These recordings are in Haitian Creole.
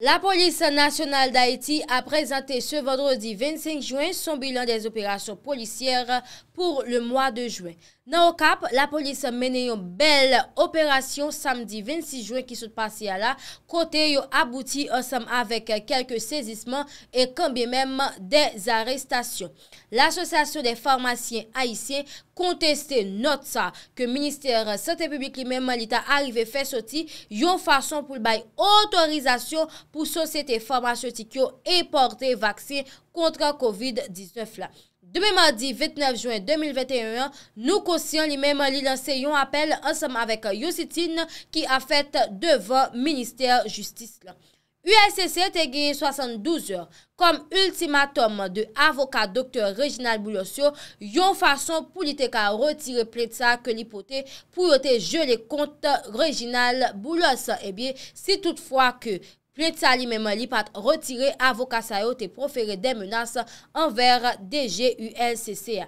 La Polis Nationale d'Haïti a prezanté se Vendredi 25 Jouen son bilan des opérations policières pour le mois de Jouen. Nan au cap, la polis mené yon bel opérations samedi 26 Jouen ki soute pasi ala, kote yon abouti ansam avek kelke sezisman e kambi mèm des arestasyon. L'Association des Pharmaciens Haïtien contesté note sa ke Ministère Saint-Épubli-Climé Malita arive fè soti yon fason pou l'bay autorizasyon pou Sosete Formation Tikyo e porte vaksin kontra COVID-19 la. Demi mardi, 29 juen 2021, nou konsyon li mem li lanse yon apel ansem avèk Yositin ki a fèt devan Ministèr Justice la. U.S.S.C. te gèye 72 jòr kom ultimatom de avokat Dr. Reginald Boulosio yon fason pou li te ka retire ple tsa ke li pote pou yo te jè le kont Reginald Boulosio. E eh bi, si toutfwa ke Ple tsa li menman li pat retire avokat sa yo te profere den menas anver DGULCC.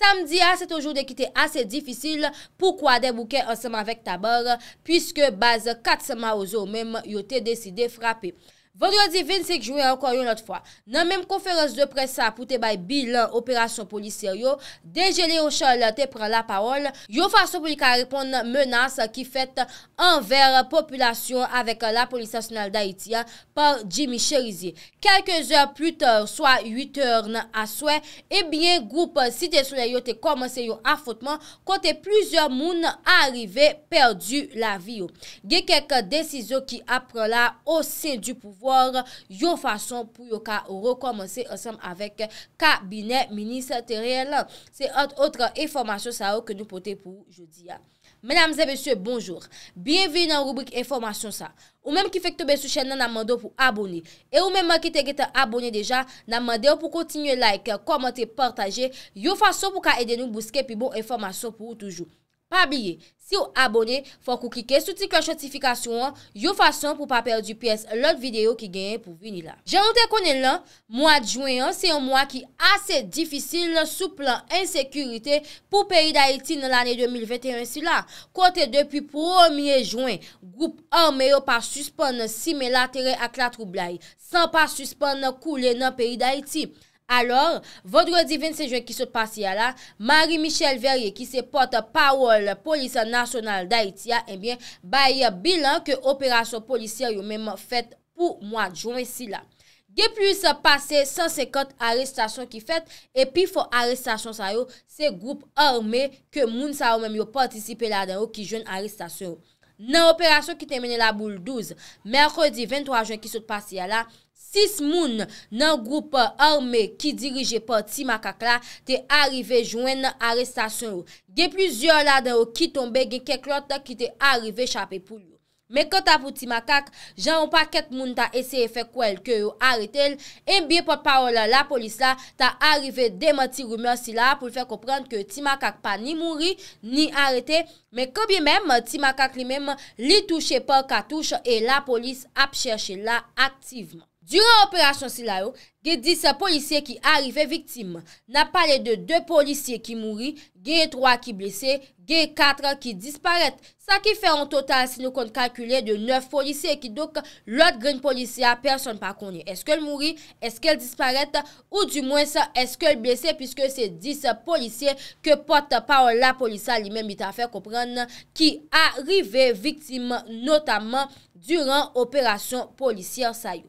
Samdi ase toujou de ki te ase difisil poukwa den bouke anseman vek tabar pwiske baz kat seman ouzo menman yo te deside frape. Vendredi 26 juwe anko yon lot fwa. Nan menm konferans de presa pou te bay bil operasyon polis seryo, deje le yo chal te pran la paol, yo fwa sou pou li ka repon menas ki fet anver populasyon avek la polis asyonal da Itiya par Jimmy Cherizie. Kelke zyon pluter, swa 8 orn aswe, e eh bie group site soule yo te komanse yo afotman kote pluzyon moun arive perdu la vi yo. Ge kek desizo ki apre la ose du pou. Vwa yon fason pou yo ka rekomansi ansenm avek kabinet minis teriyel. Se otre informasyon sa ou ke nou pote pou jou diya. Menamze besye bonjour. Bienvi nan rubrik informasyon sa. Ou menm ki fek tobe sou chen nan nan mando pou aboni. E ou menm ki te gete aboni deja nan mande ou pou kontinye like, komante, partaje. Yon fason pou ka ede nou buske pi bon informasyon pou jou toujou. Pabliye, si yo abone, fok ou kike souti klochotifikasyon yo fason pou pa perdi piyes lout videyo ki genye pou vini la. Janote konen lan, mwa djwen an, se yon mwa ki ase difisil sou plan ensekurite pou peyi d'Haïti nan l'anè 2021 si la. Kote depi promye jwen, goup anme yo pa suspon nan sime la tere ak la troublai, san pa suspon nan koule nan peyi d'Haïti. Alor, vodre divin se jwen ki se pasiya la, Marie-Michelle Verrier ki se pote Pawol, polis nasyonal d'Aitia, ebyen eh baye bilan ke operasyon polisiyer yo menm fèt pou mwajon esi la. Ge pli se pase 150 arestasyon ki fèt epi fò arestasyon sa yo se goup orme ke moun sa yo menm yo patisipe la den yo ki jwen arestasyon yo. Nan operasyon ki temene la boule 12, Merkodi 23 jan ki sot pasi ya la, 6 moun nan groupe orme ki dirije pa ti makak la, te arrive jwen an arrestasyon ou. Ge plizior la den ou ki tombe gen keklot da ki te arrive chapi pou yo. Men kota pou ti makak, jan ou pa ket moun ta eseye fek wèl ke yo arete el. En biye pot pa wèl la polis la, ta arrive demè ti rume si la pou l fèk oprenke ti makak pa ni mouri, ni arete. Men kobiye men, ti makak li men li touche pa katouche e la polis ap chèche la aktiveman. Durant operasyon si la yo, ge 10 polisye ki arrive viktim, na pale de 2 polisye ki mouri, ge 3 ki blese, ge 4 ki disparete. Sa ki fe an total si nou kon kalkule de 9 polisye ki doke lot green polisye a person pa konye. Eske l mouri, eske l disparete ou du mwen sa eske l blese piske se 10 polisye ke pote pa ou la polisye li men bitan fe koprene ki arrive viktim notamen duran operasyon polisye sa yo.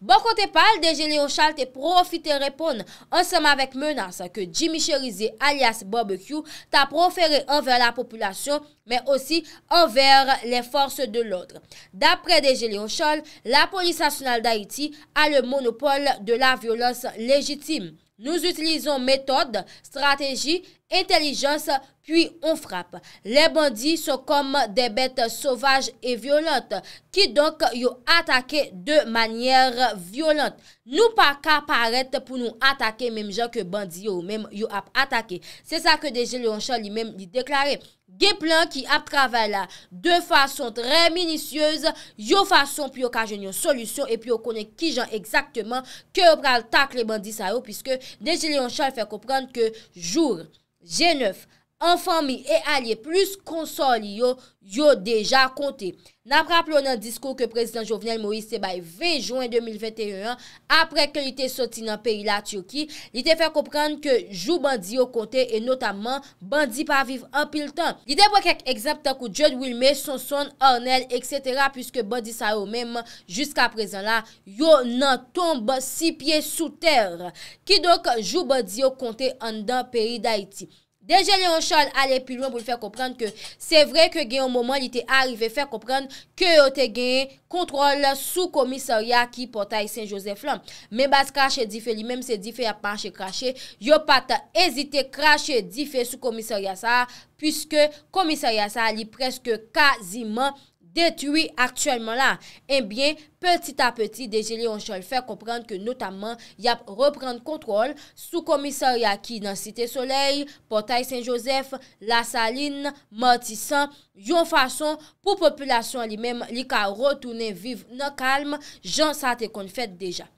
Bon kote pal, DG Leonchal te profite repon ansem avèk menas ke Jimmy Cherise alias Bob Q ta profere anver la populasyon men osi anver le force de l'odre. Dapre DG Leonchal, la polis asyonal d'Haïti a le monopole de la violons legitime. Nouz utilizon metode, strategi et... intelligence, puis on frappe. Les bandits sont comme des bêtes sauvages et violentes qui donc y'ont attaqué de manière violente. Nous pas qu'à paraître pour nous attaquer même gens que bandits ou même y'ont attaqué. C'est ça que DG Léon Charles y même y'a déclaré. Guéplan qui a travers là de façon très minutieuse, y'ont façon puis y'ont cargé une solution et puis y'ont connaît qui gens exactement que y'ont prête à attaquer les bandits ça y'ont puisque DG Léon Charles fait comprendre que jour... G9 an fami e alye plus konsol yo yo deja konte. Napraplo nan diskou ke prezident Jovenel Moise Baye vejouen 2021, apre ke li te soti nan peyi la Turki, li te fè koupran ke jou bandi yo konte e notamman bandi pa viv an pil tan. Li te pwè kèk egzap takou John Wilmer, Sonson, Ornel, etc. pwiske bandi sa yo menman jiska prezan la, yo nan tombe si pie sou ter. Ki dok jou bandi yo konte an dan peyi da iti? Deje Léon Charles alè pi loun pou lè fè kòprenn kè, sè vre kè gen yon mouman li te arive fè kòprenn kè yo te gen kontrol sou komisariya ki potay Saint-Joseph lòm. Men bas krashe di fè li, men se di fè ya panche krashe, yo pata ezite krashe di fè sou komisariya sa, pwiske komisariya sa li preske kaziman fè. Detuit aktuelman la, enbyen, eh peti ta peti, deje li an chal fè kompran ke notaman yap repran kontrol sou komisari a ki nan Site Soleil, Portail Saint-Joseph, La Saline, Martisan, yon fason pou populasyon li men li ka rotounen viv nan kalm, jan sa te kon fèt deja.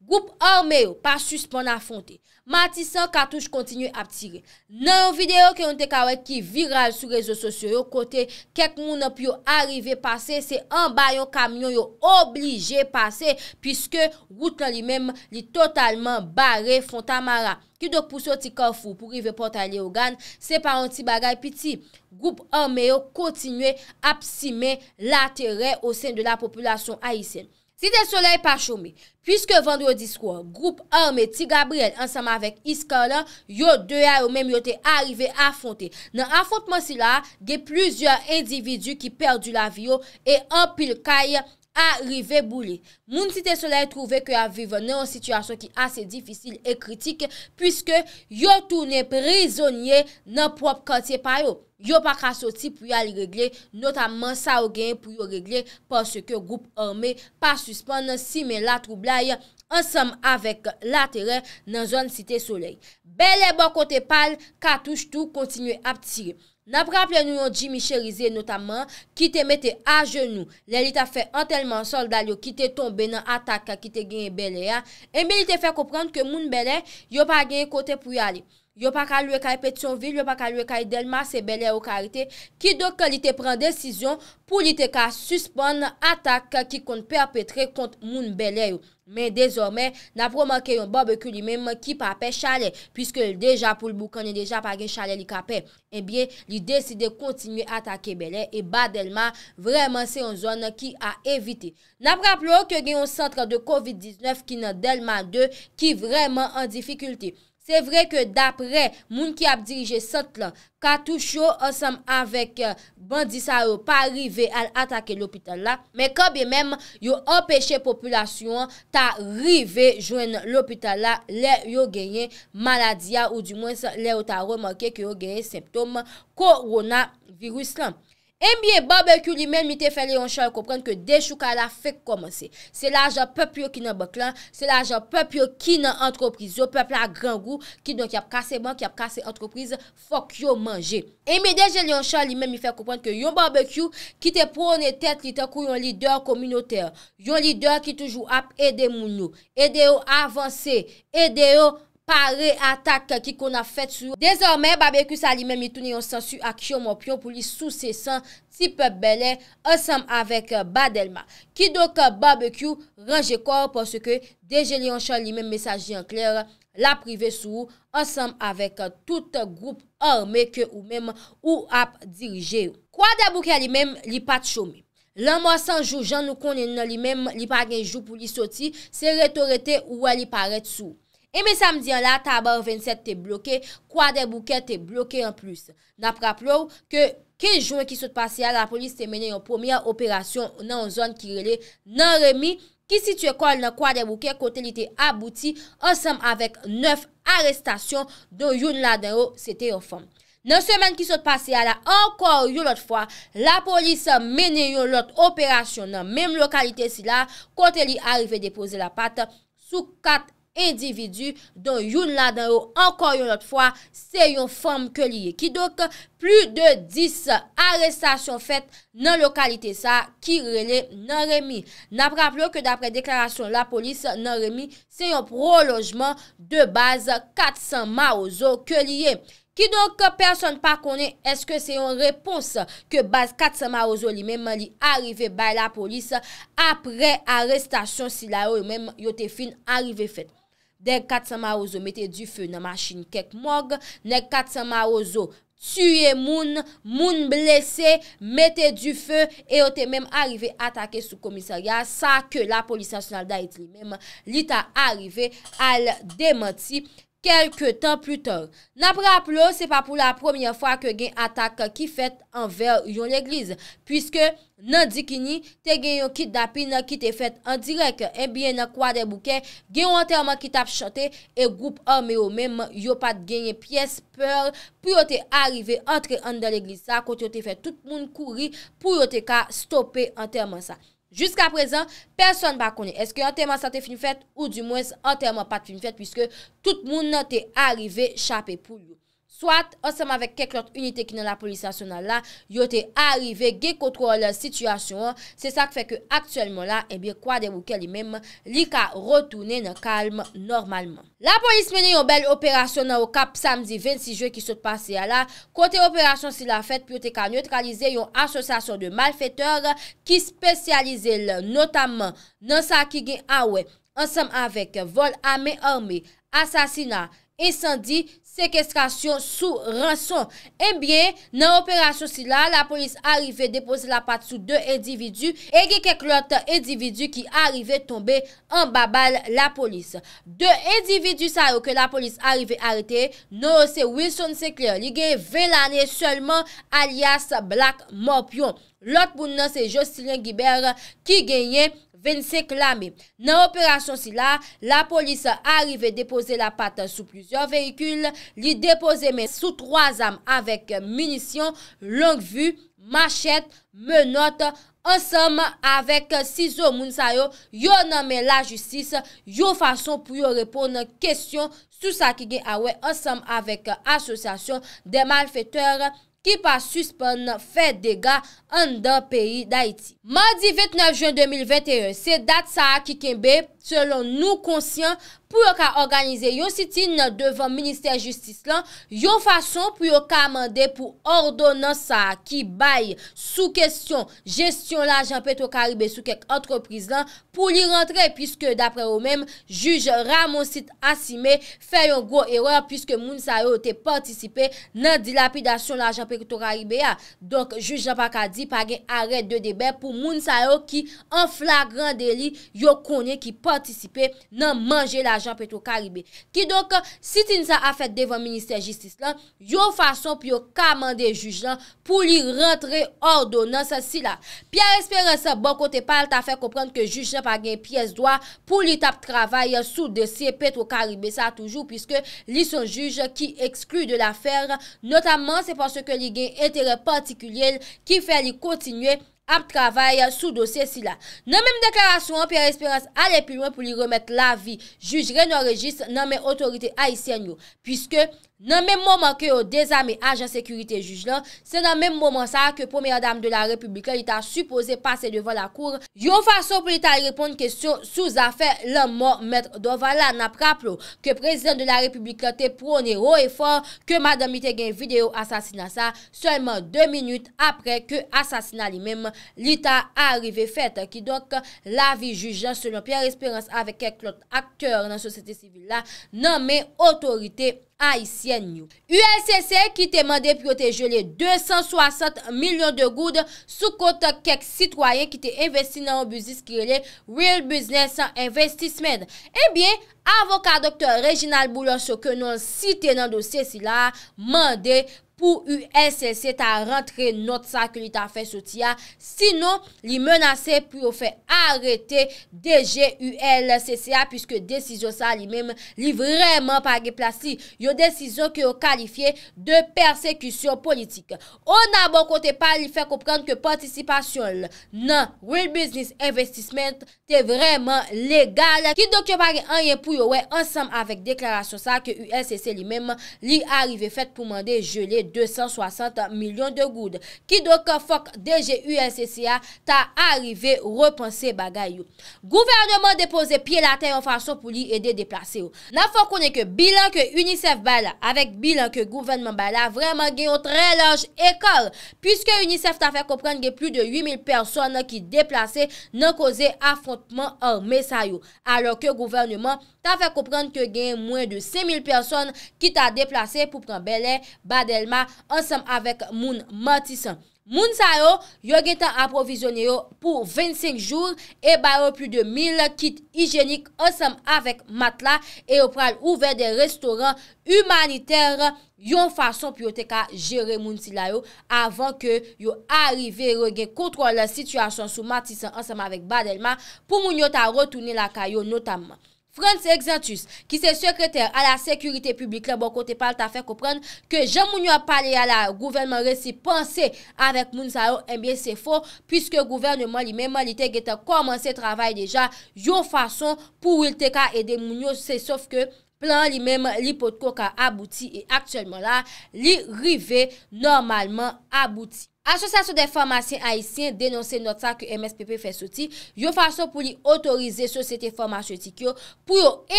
Goup ormeyo pa suspon a fonte, matisan katouj kontinye ap tire. Nan yon videyo ke yon te kawet ki viral sou rezo sosyo yo kote, kek moun ap yo arive pase, se anba yon kamyon yo oblije pase, piske gout nan li menm li totalman bare fontamara. Ki dok puso ti kofou pou rive pota li yo gan, se pa an ti bagay piti. Goup ormeyo kontinye ap sime la tere o sen de la populasyon aisen. Si de soleil pa choumi, pwiske vande yo diskwo, group armè Ti Gabriel ansama vek Iskala, yo deyay yo mèm yo te arrive afonte. Nan afontman sila, ge plizye individu ki perdi la vi yo e anpil kaye Arrive boule, moun Site Soleil trouve ke a vivene an sityasyon ki ase difisil e kritik pwiske yo toune prizonye nan prop kantye payo. Yo pa ka soti pou yo regle, notamen sa ou gen pou yo regle pwoske goup orme pa suspon si men la troublai ansam avek la teren nan zon Site Soleil. Bele bon kote pal, katouche tou kontinue ap tirem. Napraple nou yon jimi chelize notaman ki te mette a jenou, lelita fe antelman solda liyo ki te tombe nan ataka ki te genye bele ya, enbe eh li te fe koprande ke moun bele yon pa genye kote pou yali. yo pa ka luek ay Petionville, yo pa ka luek ay Delma, se Belay e ou Karite, ki do ke li te pren desisyon pou li te ka suspon atak ki kon perpetre kont moun Belay e ou. Men dezormen, napro manke yon barbecue li menman ki pa pe chale, pwiske deja pou lbou konen e deja pa gen chale li kape, ebyen, eh li deside kontinye atake Belay, e ba Delma, vreman se yon zon ki a evite. Napra plo ke gen yon sentra de COVID-19 ki nan Delman 2 ki vreman an difikulti. Se vre ke dapre moun ki ap dirije sat la, katou chou ansam avek euh, bandisa yo pa rive al atake lopital la, me kabye menm yo apeshe populasyon ta rive jwen lopital la le yo genye maladya ou di mwen se le yo ta remake ki yo genye septom koronavirus lanp. Emiye barbecue li men mi te fè le yon chan yon komprenn ke dechou ka la fèk komanse. Se la jan pep yo ki nan baklan, se la jan pep yo ki nan antroprizo, pep la gran gou, ki don ki ap kase bank, ki ap kase antroprizo, fòk yo manje. Emiye dechou le yon chan li men mi fèk komprenn ke yon barbecue ki te pounen tèt li takou yon lider kominotèr. Yon lider ki toujou ap ede moun nou, ede yo avanse, ede yo manje. pare atak ki kon a fet sou. Dezormen, barbecue sa li men mitouni yon sensu ak yon mopyon pou li sou sesan tip belen ansam avèk euh, Badelma. Ki doke euh, barbecue ranje kor porske deje li yon chan li men mesaj yon kler la prive sou ansam avèk euh, tout group orme ke ou men ou ap dirije. Kwa dabouke li men li pat chome. Lan mwa san jou jan nou konen nan li men li pa genjou pou li soti se retorete ou wè li paret sou. Eme samdian la, tabar 27 te bloke, kwa de bouke te bloke an plus. Na praplou ke ke joun ki sot pase ya la polis te mene yon pomiya operasyon nan zon ki rele nan remi, ki sitwe kol nan kwa de bouke kote li te abouti ansam avek 9 arestasyon don yon la den ou se te yon fom. Nan semen ki sot pase ya la, ankor yon lot fwa, la polis mene yon lot operasyon nan menm lokalite si la, kote li arrive depoze la pat sou 4. Individu don yon ladan yo Ankon yon lot fwa Se yon form ke liye Ki doke plus de 10 Arrestasyon fet nan lokalite sa Ki rele nan remi Napraplo ke dapre deklarasyon La polis nan remi Se yon prolojman de base 400 ma ozo ke liye Ki doke person pa kone Eske se yon repons Ke base 400 ma ozo li mem li Arrive bay la polis Apre arrestasyon si la yo Yote fin arrive fet Dèk kat sa ma ozo metè di fè nan masjin kek mòg, dèk kat sa ma ozo tüye moun, moun blese, metè di fè, e o te mèm arive atake sou komisariya sa ke la polisasyonel da ete li mèm li ta arive al demoti. kelke tan plu tor. Na praplo, se pa pou la promyen fwa ke gen atak ki fet anver yon l'eglize, pwiske nan dikini, te gen yon kit dapin ki te fet an direk, e eh bie nan kwa de bouken, gen yon anterman ki tap chante, e goup anme yo menman, yo pat gen yon piyes per, pou yo te arrive entre an de l'eglize sa, kont yo te fet tout moun kouri, pou yo te ka stoppe anterman sa. Juska prezant, person ba kone. Eske anterman sa te finifet ou di mwes anterman pa te finifet pwiske tout moun nan te arive chaper pou you. Swat, ansam avek keklot unitè ki nan la polisasyon nan la, yote arive ge kontrol la sityasyon, se sa ke feke aktselman eh la, ebi kwa de woke li mem, li ka rotounen kalm normalman. La polis meni yon bel operasyon nan o kap samdi 26 je ki sote pase ya la, kote operasyon si la fet pi yote ka neutralize yon asosasyon de malfeteur ki spesyalize le, notamen nan sa ki gen awe. Ah Ansem avek, vol ame orme, asasina, esandi, sekeskasyon sou ranson. Ebyen, nan operasyon si la, la polis arive depose la pat sou 2 edividu e ge keklot edividu ki arive tombe an babal la polis. 2 edividu sa yo ke la polis arive arete, nan ose Wilson se kler, li ge velane solman alias Black Morpion. Lot bou nan se Joseline Guibert ki genye, Ven se klame, nan operasyon si la, la polis arive depose la pat sou plusieurs vehikul, li depose men sou 3 ame avek munisyon, longvu, machet, menot, ansem avek Sizo Mounsayo, yo nanmen la justis, yo fason pou yo repon kestyon sou sa ki gen awe ansem ah avek asosasyon de malfeteur. ki pa suspon fè dega an dan peyi d'Haïti. Madi 29 juan 2021, se dat sa akikin bep, selon nou konsyen pou yo ka organize yo siti nan devan Ministèr Justice lan, yo fason pou yo kamande pou ordonan sa ki bay sou kwestyon gestyon la Jean-Petre Tokaribe sou kek antreprise lan pou li rentre, pwiske dapre yo mem juj Ramon Sit Asime fè yon gwo eror pwiske moun sa yo te pwantisipe nan dilapidasyon la Jean-Petre Tokaribe ya. Donk juj Jean-Pakadi pwage aret de debè pou moun sa yo ki an flagran deli yo konye ki pwantisipe Pantisipe nan manje la jan petro karibè. Ki donk si ti nisa afet devan minister jistis lan, yon fason pi yon kamande juj lan pou li rentre ordo nan sasi la. Pi a espere sa bon kote pal ta fe komprant ke juj lan pa gen pyes doa pou li tap travay sou desye petro karibè sa toujou. Piske li son juj ki eksklu de la fer. Notaman se panso ke li gen etere patikulyel ki fe li kontinye. ap travaye sou dosye sila. Nan men m deklarasyon, pi a espirans alepilwen pou li remet la vi, jujre nan regist nan men otorite aisyen yo, pwiske... Nan men mouman ke yo dezame ajan sekurite juj lan, se nan men mouman sa ke pomey adame de la republikan lita suppose pase devan la kour, yo fason pou lita reponde kesyon souzafe laman mètre dovan la. Na praplo ke prezident de la republikan te prone ou e fòr ke madame ite gen video asasina sa, solman 2 minout apre ke asasina li mem lita arive fète ki donk la vi juj lan selon pier espérance avek e klot akteur nan sosete sivil la nan men otorite asasina. Aisyen nou. U.S.S.A. ki te mande proteje le 260 milyon de goud sou konta kek sitwayen ki te investi nan obuzis ki ele real business investment. Ebyen, eh avokat dr. Reginald Boulos ke nou site nan dosye si la mande pou ULCC ta rentre not sa ke li ta fè sotia. Sinon, li menase pou yo fè arete DG ULCCA, pwiske desizo sa li mèm li vreman pa geplasi yo desizo ke yo kalifiye de persekusyon politik. O nan bon kote pa li fè kouprande ke participasyon li nan real business investment te vreman legal. Ki doke pa ge anye pou yo wè ansam avèk deklarasyon sa ke ULCC li mèm li arive fèt pou mande jele 2%. 260 milyon de goud. Ki do ka fok DG UNCCA ta arive repanse bagay yo. Gouvernement depose piye la ten yon fason pou li ede deplase yo. Na fok kone ke bilan ke UNICEF ba la, avek bilan ke gouvennement ba la, vreman genyo tre laj ekor. Piske UNICEF ta fè komprende gen plus de 8000 person ki deplase nan koze afontman orme sa yo. Alor ke gouvernement ta fè komprende genye mwen de 5000 person ki ta deplase pou pren belè, badelma, ansem avèk moun matisan. Moun sa yo, yo gen tan aprovizyon yo pou 25 jour e bayo pou de 1000 kit hijenik ansem avèk matla e yo pral ouve de restoran humaniter yon fason pou yo te ka jere moun si la yo avon ke yo arive yo gen kontrol la situasyon sou matisan ansem avèk badelman pou moun yo ta rotouni la kayo notamman. Frans Exantus, ki se sekreter a la sekurite publik le bon kote pal ta fe kopren, ke jan moun yo a pale a la gouvenman resipanse avèk moun sa yo, e eh bie se fo, pwiske gouvenman li menman li te geta komanse travay deja, yo fason pou wil te ka ede moun yo se sof ke plan li menman li potko ka abouti e aktuelman la li rive normalman abouti. Asosyasyon de farmasyen haisyen denonse notsa ke MSPP fe soti yo fasyon pou li otorize sosyete farmasyen tiki yo pou yo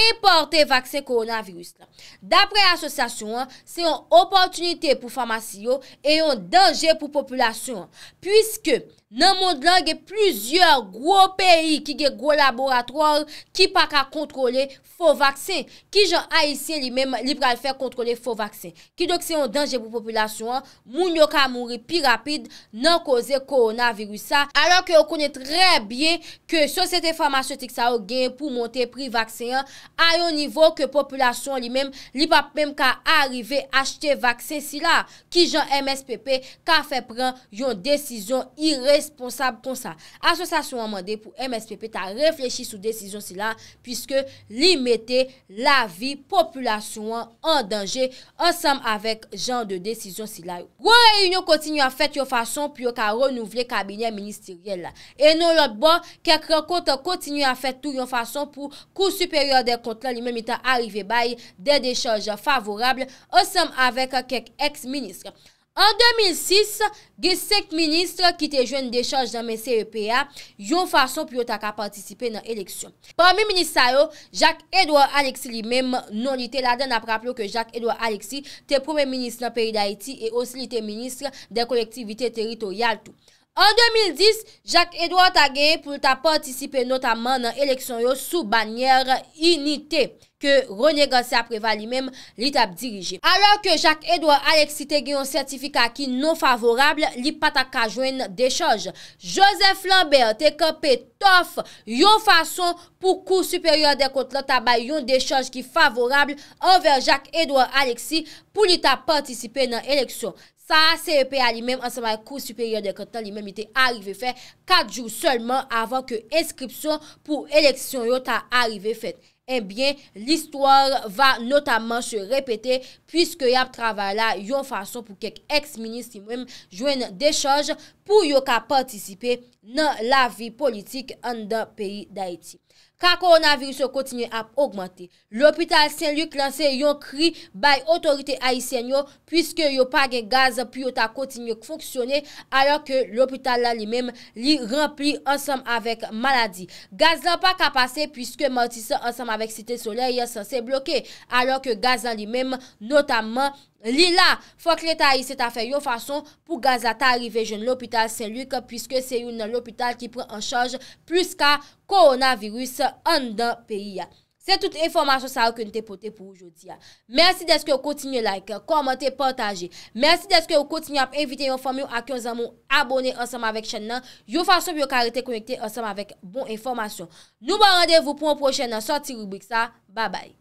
importe vaksen koronavirus la. Dapre asosyasyon an, se yon opotunite pou farmasyen yo e yon denje pou populasyon an, pwiske... nan moun dlan gen plizye gwo peyi ki gen gwo laboratoar ki pa ka kontrole fo vaksen. Ki jan a yisi li men li pral fer kontrole fo vaksen. Ki dok se yon denje pou populasyon moun yo ka moun ri pi rapide nan koze koronavirus sa. Alon ke yo konen tre bie ke sosyete farmasyotik sa ou gen pou monte pri vaksen a yon nivou ke populasyon li men li pa men ka arive achete vaksen si la. Ki jan MSPP ka fe pran yon desizyon ire Disponsab konsa, asosasyon an mande pou MSPP ta reflechi sou desisyon sila pwiske li mette la vi populasyon an denje ansam avek jan de desisyon sila. Woy, yon kontinye an fet yon fason pou yo ka renouvle kabinyen ministeriel la. E non lot bon, kek re kontan kontinye an fet tou yon fason pou kou superior de kontan li men mitan arive baye de dechaj favorable ansam avek kek ex-ministre. En 2006, gè sèk ministre ki te jwen de chanj nan men CEPA, yon fason pou yo ta ka partisipe nan eleksyon. Promi minister yo, Jacques-Edouard Alexis li menm nan non, li te laden apraplo ke Jacques-Edouard Alexis, te promen ministre nan peri d'Haïti e osli te ministre de kolektivite teritorial tou. En 2010, Jacques-Edouard ta genye pou yo ta partisipe notaman nan eleksyon yo sou banyer inite. ke roneganse apreva li mem li tap dirije. Alor ke Jacques-Edouard Alexis te gen yon sertifika ki non favorable, li pata kajwen de chanj. Joseph Lambert te kapet tof yon fason pou kou superior de kontra tabay yon de chanj ki favorable anver Jacques-Edouard Alexis pou li tap partisipe nan eleksyon. Sa e a se epè a li mem ansama kou superior de kontra li mem ite arive fè kat jou seulement avan ke eskripsyon pou eleksyon yo ta arive fèd. Ebyen, eh l'histoire va notaman se repete pwiske yap travala yon fason pou kek ex-ministri mwen jwen dechaj pou yon ka patisipe nan la vi politik an da peyi d'Haïti. ka koronavirus yo kontinye ap augmenti. L'opital Saint-Luc lanse yon kri bay otorite a isen yo pwiske yo pagen gaz pi yo ta kontinye kfonksyone alo ke l'opital la li mem li rempli ansam avèk maladi. Gaz lan pa kapase pwiske martisan ansam avèk site sole yon sanse bloke alo ke gaz lan li mem notamman Li la, fok leta yi set afe yo fason pou gazata arive joun l'opital Saint-Luc pwiske se yon l'opital ki pren an chanj plus ka koronavirus an dan peyi ya. Se tout informasyon sa ou ke nou te pote pou oujodi ya. Mersi deske ou kontinye like, komente, pwantaje. Mersi deske ou kontinye ap evite yon fomyo ak yon zanmou abone ansam avek chen nan. Yo fason pou yo karete konekte ansam avek bon informasyon. Nou ba randevou pou an prochen nan sorti rubrik sa. Ba bay.